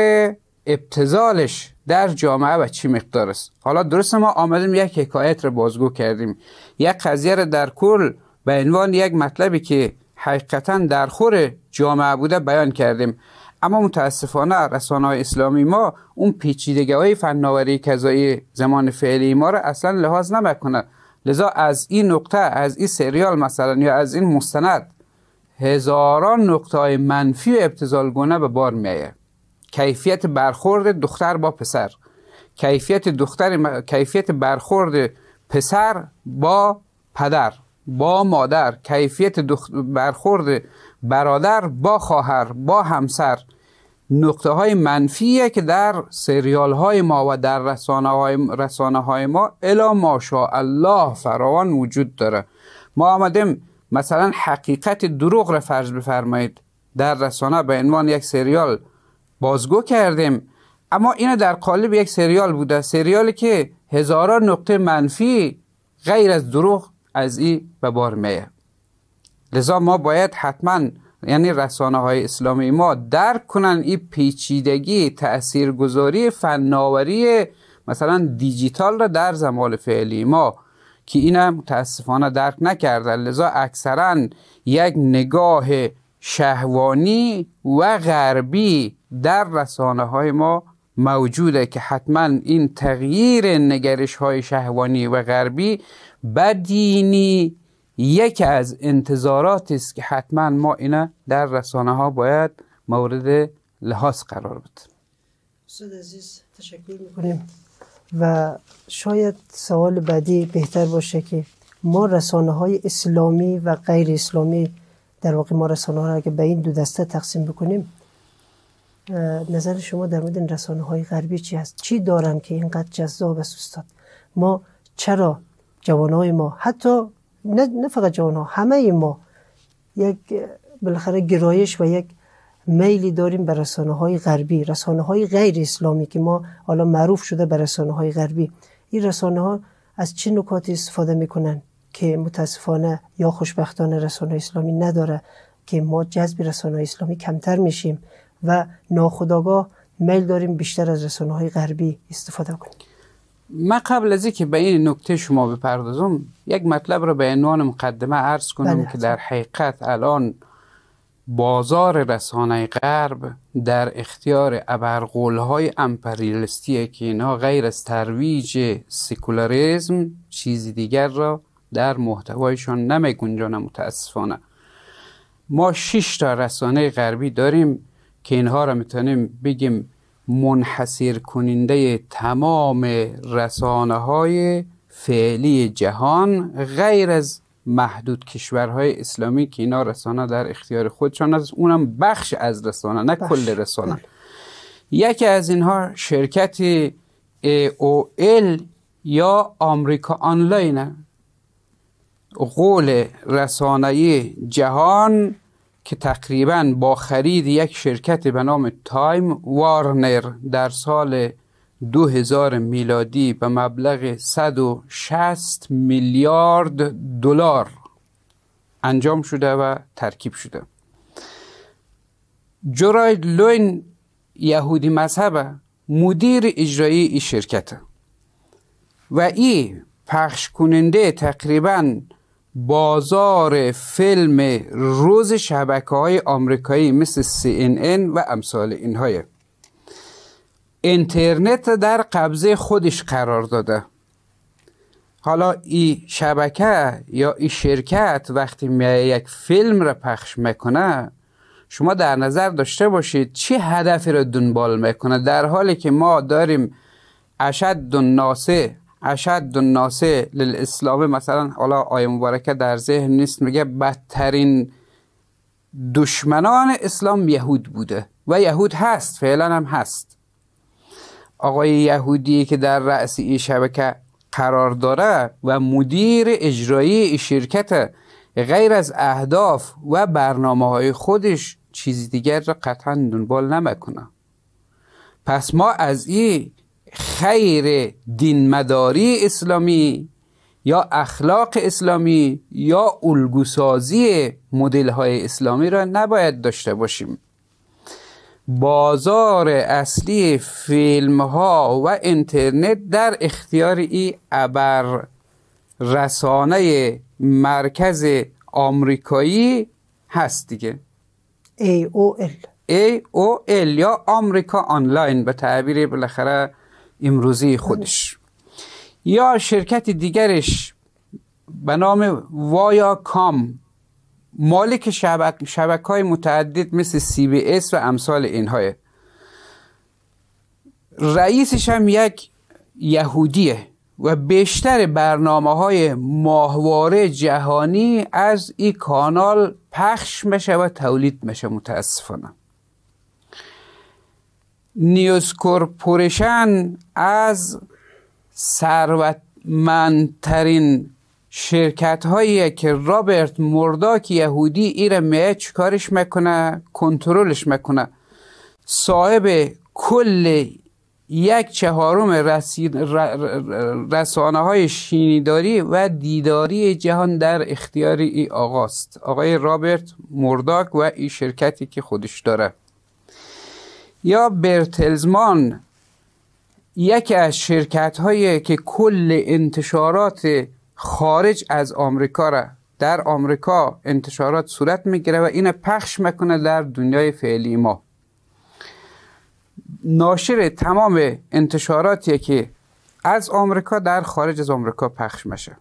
ابتزالش در جامعه و چی مقدار است حالا درست ما آمدیم یک حکایت را بازگو کردیم یک قضیه در کل به عنوان یک مطلبی که حقیقتا در خور جامعه بوده بیان کردیم اما متاسفانه رسانه های اسلامی ما اون پیچیدگی های فناوری کذایی زمان فعلی ما را اصلا لحاظ نمیکنه لذا از این نقطه از این سریال مثلا یا از این مستند هزاران نقطه های منفی و ابتزالگونه به بار کیفیت برخورد دختر با پسر کیفیت دختر کیفیت برخورد پسر با پدر با مادر کیفیت برخورد برادر با خواهر با همسر نقطه های منفیه که در سریال های ما و در رسانه های, رسانه های ما الا ماشاءالله فراوان وجود داره ما آمدیم مثلا حقیقت دروغ را فرض بفرمایید در رسانه به عنوان یک سریال بازگو کردیم اما اینا در قالب یک سریال بوده سریالی که هزاران نقطه منفی غیر از دروغ از ای به بار میه لذا ما باید حتما یعنی رسانه های اسلامی ما درک کنن این پیچیدگی تاثیرگذاری فناوری مثلا دیجیتال را در زمان فعلی ما که این هم متاسفانه درک نکردن لذا اکثرا یک نگاه شهوانی و غربی در رسانه های ما موجوده که حتما این تغییر نگرش های شهوانی و غربی بدینی یکی از انتظارات است که حتما ما اینا در رسانه ها باید مورد لحاظ قرار بده استاد عزیز تشکر میکنیم و شاید سوال بعدی بهتر باشه که ما رسانه های اسلامی و غیر اسلامی در واقع ما رسانه ها را که به این دو دسته تقسیم بکنیم نظر شما در مورد رسانه های غربی چی هست چی دارن که اینقدر جذاب است استاد ما چرا جوانای ما حتی نه, فقط جوان ها همه ما یک بالاخره گرایش و یک میلی داریم به رسانه های غربی رسانه های غیر اسلامی که ما حالا معروف شده به رسانه های غربی این رسانه ها از چه نکاتی استفاده میکنن که متاسفانه یا خوشبختانه رسانه اسلامی نداره که ما جذب رسانه اسلامی کمتر میشیم و ناخداگاه میل داریم بیشتر از رسانه های غربی استفاده کنیم من قبل از اینکه به این نکته شما بپردازم یک مطلب را به عنوان مقدمه عرض کنم بله، که در حقیقت الان بازار رسانه غرب در اختیار ابرقول های که اینها غیر از ترویج سکولاریزم چیزی دیگر را در محتوایشان نمی گنجانه متاسفانه ما شش تا رسانه غربی داریم که اینها را میتونیم بگیم منحصر کننده تمام رسانه های فعلی جهان غیر از محدود کشورهای اسلامی که اینا رسانه در اختیار خودشان هست اونم بخش از رسانه نه کل رسانه بله. یکی از اینها شرکت AOL یا آمریکا آنلاینه قول رسانه جهان که تقریبا با خرید یک شرکت به نام تایم وارنر در سال 2000 میلادی به مبلغ 160 میلیارد دلار انجام شده و ترکیب شده جوراید لوین یهودی مذهبه مدیر اجرایی این شرکت و ای پخش کننده تقریبا بازار فیلم روز شبکه های آمریکایی مثل CNN و امثال اینهای اینترنت در قبضه خودش قرار داده حالا این شبکه یا این شرکت وقتی می یک فیلم را پخش میکنه شما در نظر داشته باشید چه هدفی را دنبال میکنه در حالی که ما داریم اشد و ناسه اشد الناس للاسلام مثلا حالا آیه مبارکه در ذهن نیست میگه بدترین دشمنان اسلام یهود بوده و یهود هست فعلا هم هست آقای یهودی که در رأس این شبکه قرار داره و مدیر اجرایی این شرکت غیر از اهداف و برنامه های خودش چیز دیگر را قطعا دنبال نمکنه پس ما از این خیر دینمداری اسلامی یا اخلاق اسلامی یا الگوسازی مدل های اسلامی را نباید داشته باشیم بازار اصلی فیلم ها و اینترنت در اختیار ای ابر رسانه مرکز آمریکایی هست دیگه AOL AOL یا آمریکا آنلاین به تعبیر بالاخره امروزی بله. خودش یا شرکت دیگرش به نام وایا کام مالک شبک, شبک های متعدد مثل سی بی ایس و امثال اینها رئیسش هم یک یهودیه و بیشتر برنامه های ماهواره جهانی از این کانال پخش میشه و تولید میشه متاسفانه نیوسکورپوریشن از ثروتمندترین شرکت هایی که رابرت مرداک یهودی ایره میه چکارش میکنه کنترلش میکنه صاحب کل یک چهارم رسانه های شینیداری و دیداری جهان در اختیار ای آقاست آقای رابرت مرداک و این شرکتی که خودش داره یا برتلزمان یکی از شرکت هایی که کل انتشارات خارج از آمریکا را در آمریکا انتشارات صورت میگیره و اینه پخش میکنه در دنیای فعلی ما ناشر تمام انتشاراتی که از آمریکا در خارج از آمریکا پخش میشه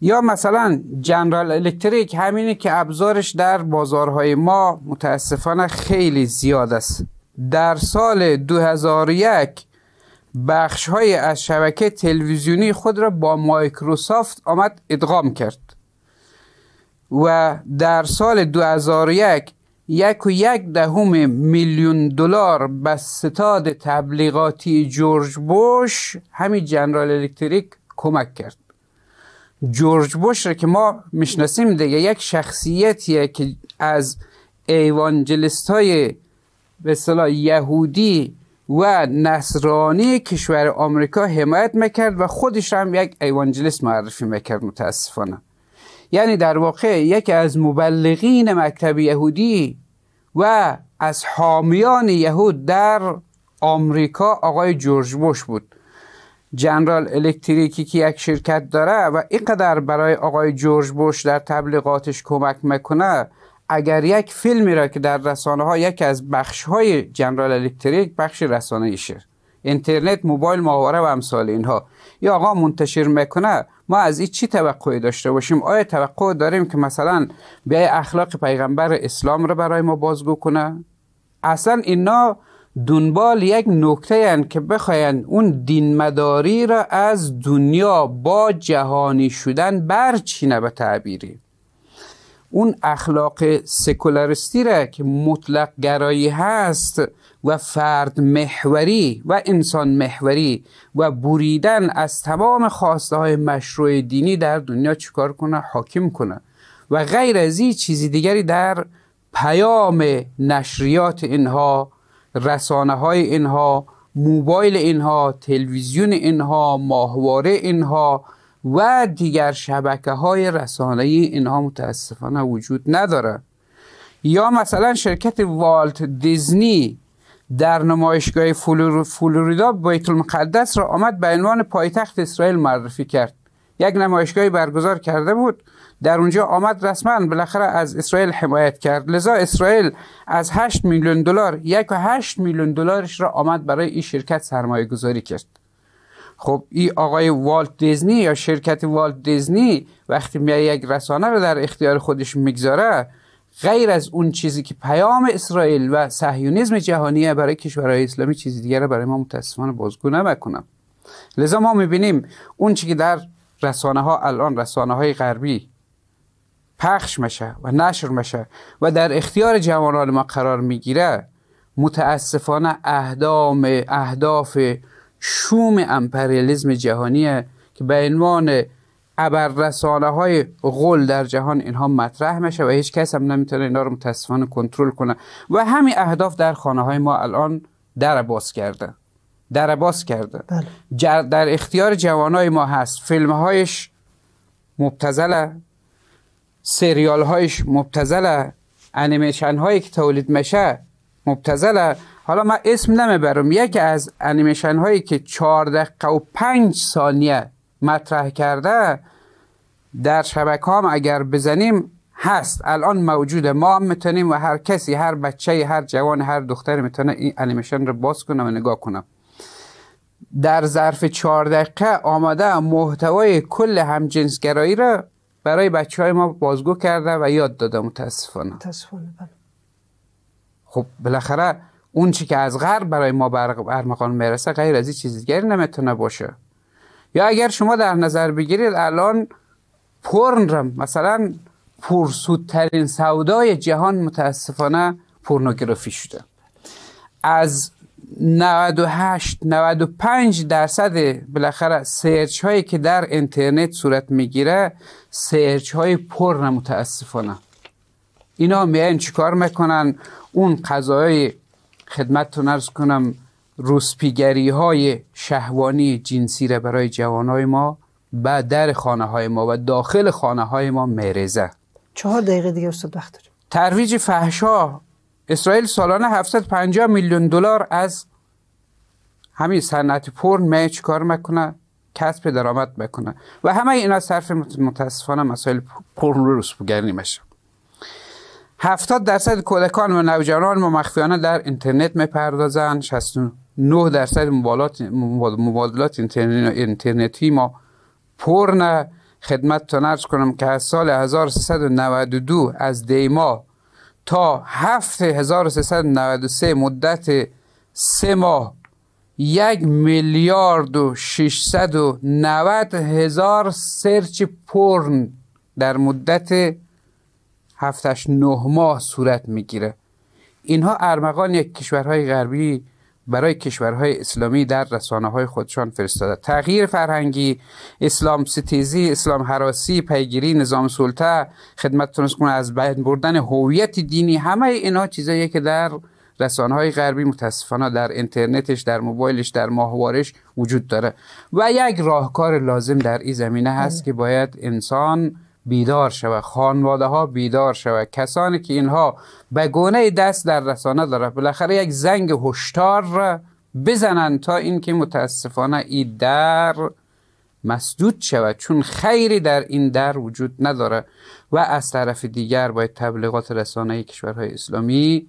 یا مثلا جنرال الکتریک همینه که ابزارش در بازارهای ما متاسفانه خیلی زیاد است در سال 2001 بخش های از شبکه تلویزیونی خود را با مایکروسافت آمد ادغام کرد و در سال 2001 یک و یک دهم میلیون دلار به ستاد تبلیغاتی جورج بوش همین جنرال الکتریک کمک کرد جورج بوش را که ما میشناسیم دیگه یک شخصیتیه که از ایوانجلست های به صلاح یهودی و نصرانی کشور آمریکا حمایت میکرد و خودش هم یک ایوانجلست معرفی میکرد متاسفانه یعنی در واقع یکی از مبلغین مکتب یهودی و از حامیان یهود در آمریکا آقای جورج بوش بود جنرال الکتریکی که یک شرکت داره و اینقدر برای آقای جورج بوش در تبلیغاتش کمک میکنه اگر یک فیلمی را که در رسانه ها یکی از بخش های جنرال الکتریک بخش رسانه ایشه اینترنت موبایل ماهواره و امثال اینها یا آقا منتشر میکنه ما از این چی توقعی داشته باشیم آیا توقع داریم که مثلا بیای اخلاق پیغمبر اسلام را برای ما بازگو کنه اصلا اینا دنبال یک نکته هن که بخواین اون دین مداری را از دنیا با جهانی شدن برچینه به تعبیری اون اخلاق سکولارستی را که مطلق گرایی هست و فرد محوری و انسان محوری و بریدن از تمام خواسته های مشروع دینی در دنیا چیکار کنه حاکم کنه و غیر از این چیزی دیگری در پیام نشریات اینها رسانه های اینها موبایل اینها تلویزیون اینها ماهواره اینها و دیگر شبکه های رسانه اینها متاسفانه وجود نداره یا مثلا شرکت والت دیزنی در نمایشگاه فلوریدا بیت المقدس را آمد به عنوان پایتخت اسرائیل معرفی کرد یک نمایشگاهی برگزار کرده بود در اونجا آمد رسما بالاخره از اسرائیل حمایت کرد لذا اسرائیل از 8 میلیون دلار یک و 8 میلیون دلارش را آمد برای این شرکت سرمایه گذاری کرد خب این آقای والت دیزنی یا شرکت والت دیزنی وقتی میای یک رسانه رو در اختیار خودش میگذاره غیر از اون چیزی که پیام اسرائیل و صهیونیسم جهانیه برای کشورهای اسلامی چیز دیگر برای ما متاسفانه بازگو نمیکنه. لذا ما میبینیم اون چی که در رسانه ها الان رسانه های غربی پخش میشه و نشر میشه و در اختیار جوانان ما قرار میگیره متاسفانه اهدام اهداف شوم امپریالیزم جهانیه که به عنوان ابر رسانه های غل در جهان اینها مطرح میشه و هیچ کس هم نمیتونه اینا رو متاسفانه کنترل کنه و همین اهداف در خانه های ما الان در باز کرده در باز کرده بله. در اختیار جوانای ما هست فیلم هایش مبتزله سریال هایش مبتزله انیمیشن هایی که تولید میشه مبتزله حالا من اسم نمیبرم یکی از انیمیشن هایی که 14 دقیقه و پنج ثانیه مطرح کرده در شبکه هم اگر بزنیم هست الان موجوده ما هم میتونیم و هر کسی هر بچه هر جوان هر دختر میتونه این انیمیشن رو باز کنم و نگاه کنم در ظرف چهار دقیقه آمده محتوای کل همجنسگرایی را برای بچه های ما بازگو کرده و یاد داده متاسفانه بله. خب بالاخره اون چی که از غرب برای ما برمقان میرسه غیر از این چیزی دیگری نمیتونه باشه یا اگر شما در نظر بگیرید الان پرن را مثلا پرسودترین سودای جهان متاسفانه پورنوگرافی شده از 98 95 درصد بالاخره سرچ هایی که در اینترنت صورت میگیره سرچ های پر متاسفانه اینا میان چیکار میکنن اون خدمت خدمتتون ارز کنم روسپیگری های شهوانی جنسی را برای جوانای ما به در خانه های ما و داخل خانه های ما میرزه چهار دقیقه دیگه استاد وقت داریم ترویج فحشا اسرائیل سالانه 750 میلیون دلار از همین صنعت پرن می چیکار میکنه کسب درآمد میکنه و همه اینا صرف متاسفانه مسائل پرن رو رسوگری میشه 70 درصد کودکان و نوجوانان ما مخفیانه در اینترنت میپردازن 69 درصد مبادلات اینترنتی ما پرن خدمت نرز کنم که از سال 1392 از دیما تا هفت 1393 مدت سه ماه یک میلیارد و 690 هزار سرچ پرن در مدت هفتش ماه صورت میگیره اینها ارمغان یک کشورهای غربی برای کشورهای اسلامی در رسانه های خودشان فرستاده تغییر فرهنگی اسلام ستیزی اسلام حراسی پیگیری نظام سلطه خدمت کنه از بین بردن هویت دینی همه اینا چیزایی که در رسانه های غربی متاسفانه در اینترنتش در موبایلش در ماهوارش وجود داره و یک راهکار لازم در این زمینه هست بله. که باید انسان بیدار شود خانواده ها بیدار شود کسانی که اینها به گونه دست در رسانه داره بالاخره یک زنگ هشدار را بزنن تا اینکه متاسفانه ای در مسدود شود چون خیری در این در وجود نداره و از طرف دیگر باید تبلیغات رسانه کشورهای اسلامی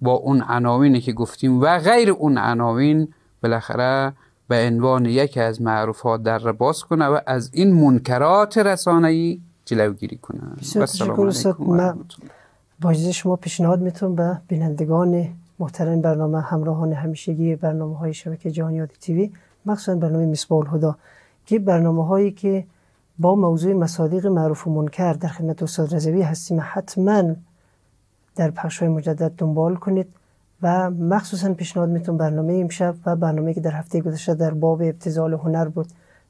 با اون عناوینی که گفتیم و غیر اون عناوین بالاخره به عنوان یکی از معروفات در باز کنه و از این منکرات رسانه‌ای جلوگیری کنن بسیار با اجازه شما پیشنهاد میتونم به بینندگان محترم برنامه همراهان همیشگی برنامه های شبکه جهانی تیوی مخصوصا برنامه مصبال هدا که برنامه هایی که با موضوع مصادیق معروف و منکر در خدمت استاد رزوی هستیم حتما در پخش های مجدد دنبال کنید و مخصوصا پیشنهاد میتون برنامه امشب و برنامه که در هفته گذشته در باب ابتزال هنر بود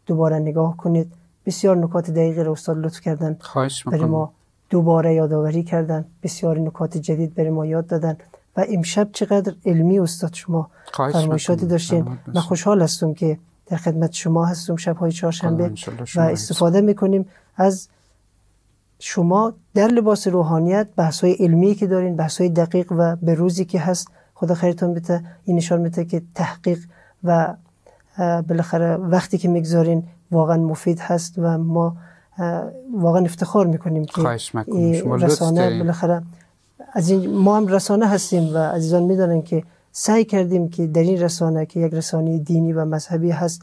دوباره نگاه کنید بسیار نکات دقیقی رو استاد لطف کردن برای ما دوباره یادآوری کردن بسیار نکات جدید برای ما یاد دادن و امشب چقدر علمی استاد شما فرمایشاتی داشتین من خوشحال هستم که در خدمت شما هستم های چهارشنبه و استفاده میکنیم از شما در لباس روحانیت بحث های علمی که دارین بحث های دقیق و به روزی که هست خدا خیرتون بده این نشان میده که تحقیق و بالاخره وقتی که میگذارین واقعا مفید هست و ما واقعا افتخار میکنیم که شما رسانه بالاخره از این ما هم رسانه هستیم و عزیزان میدانن که سعی کردیم که در این رسانه که یک رسانه دینی و مذهبی هست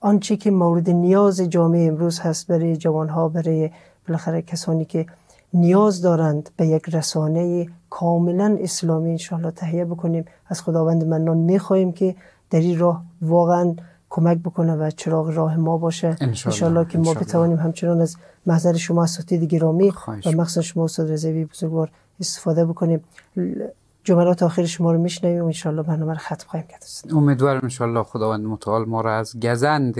آنچه که مورد نیاز جامعه امروز هست برای جوانها برای بالاخره کسانی که نیاز دارند به یک رسانه کاملا اسلامی انشاءالله تهیه بکنیم از خداوند منان میخواهیم که در این راه واقعا کمک بکنه و چراغ راه ما باشه انشالله که ما بتوانیم همچنان از محضر شما اساتید گرامی و مخصوصا شما استاد رضوی بزرگوار استفاده بکنیم جملات آخر شما رو میشنویم و انشالله برنامه رو ختم خواهیم کرد امیدوارم انشالله خداوند متعال ما را از گزند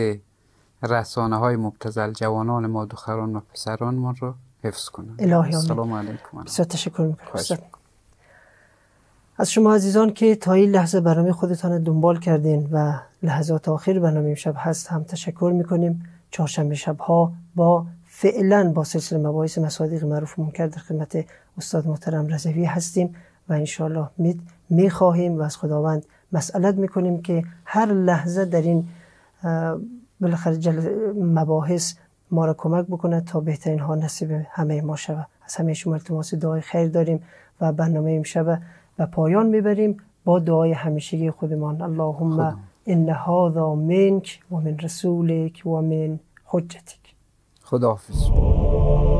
رسانه های مبتزل جوانان ما دختران و پسران ما را حفظ کنه الهی سلام علیکم بسیار تشکر میکنم از شما عزیزان که تا این لحظه برنامه خودتان دنبال کردین و لحظات آخر برنامه شب هست هم تشکر میکنیم چهارشنبه شب ها با فعلا با سلسله مباحث مصادیق معروف منکر در خدمت استاد محترم رضوی هستیم و می میخواهیم و از خداوند مسئلت میکنیم که هر لحظه در این بالاخره مباحث ما را کمک بکند تا بهترین ها نصیب همه ما شود از همه شما التماس دعای خیر داریم و برنامه امشب به پایان میبریم با دعای همیشگی خودمان اللهم ان هذا منک و من رسولک و من حجتک خداحافظ